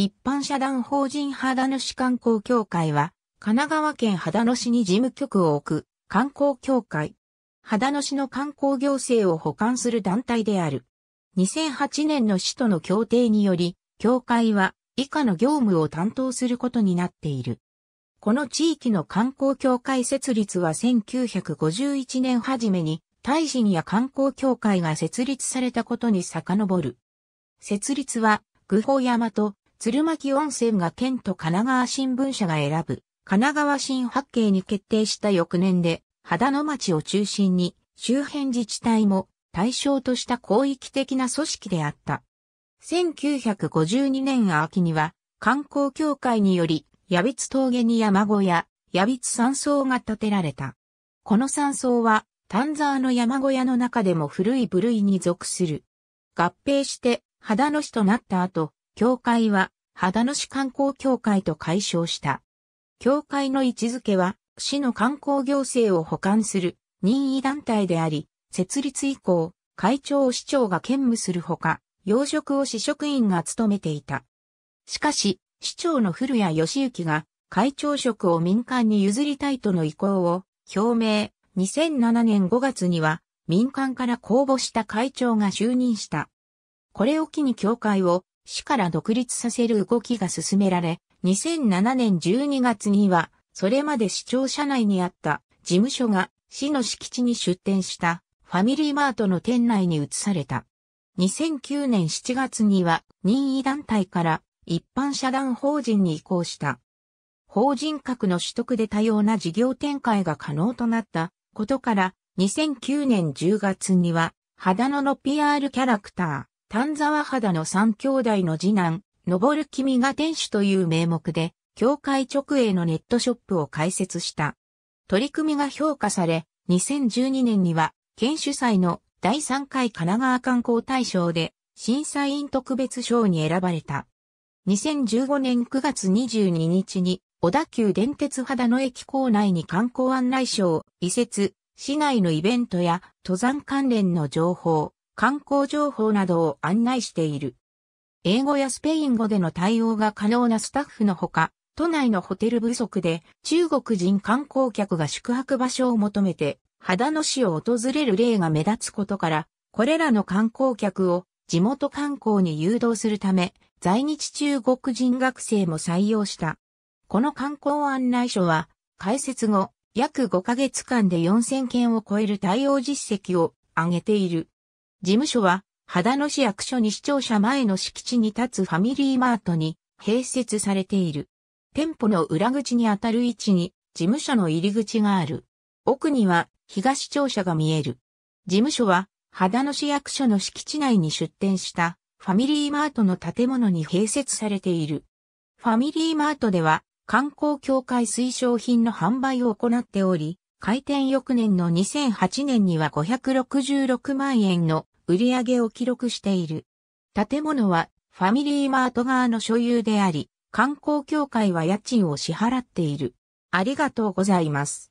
一般社団法人秦野市観光協会は、神奈川県秦野市に事務局を置く観光協会。秦野市の観光行政を補完する団体である。2008年の市との協定により、協会は以下の業務を担当することになっている。この地域の観光協会設立は1951年初めに、大臣や観光協会が設立されたことに遡る。設立は、具法山と鶴巻温泉が県と神奈川新聞社が選ぶ、神奈川新八景に決定した翌年で、秦野町を中心に、周辺自治体も対象とした広域的な組織であった。1952年秋には、観光協会により、矢別峠に山小屋、矢別山荘が建てられた。この山荘は、丹沢の山小屋の中でも古い部類に属する。合併して、秦野市となった後、教会は、秦野市観光協会と解消した。教会の位置づけは、市の観光行政を補完する任意団体であり、設立以降、会長を市長が兼務するほか、養殖を市職員が務めていた。しかし、市長の古谷義行が会長職を民間に譲りたいとの意向を表明、2007年5月には民間から公募した会長が就任した。これを機に教会を市から独立させる動きが進められ、2007年12月には、それまで市庁舎内にあった事務所が市の敷地に出店したファミリーマートの店内に移された。2009年7月には任意団体から一般社団法人に移行した。法人格の取得で多様な事業展開が可能となったことから2009年10月には、肌野の PR キャラクター、丹沢肌の三兄弟の次男、登る君が店主という名目で、教会直営のネットショップを開設した。取り組みが評価され、2012年には、県主催の第3回神奈川観光大賞で、審査員特別賞に選ばれた。2015年9月22日に、小田急電鉄肌の駅構内に観光案内賞、移設、市内のイベントや登山関連の情報、観光情報などを案内している。英語やスペイン語での対応が可能なスタッフのほか、都内のホテル不足で中国人観光客が宿泊場所を求めて、秦野市を訪れる例が目立つことから、これらの観光客を地元観光に誘導するため、在日中国人学生も採用した。この観光案内所は、開設後、約5ヶ月間で4000件を超える対応実績を上げている。事務所は、秦野市役所に視聴者前の敷地に立つファミリーマートに併設されている。店舗の裏口にあたる位置に事務所の入り口がある。奥には東庁舎が見える。事務所は、秦野市役所の敷地内に出店したファミリーマートの建物に併設されている。ファミリーマートでは観光協会推奨品の販売を行っており、開店翌年の2008年には566万円の売り上げを記録している。建物はファミリーマート側の所有であり、観光協会は家賃を支払っている。ありがとうございます。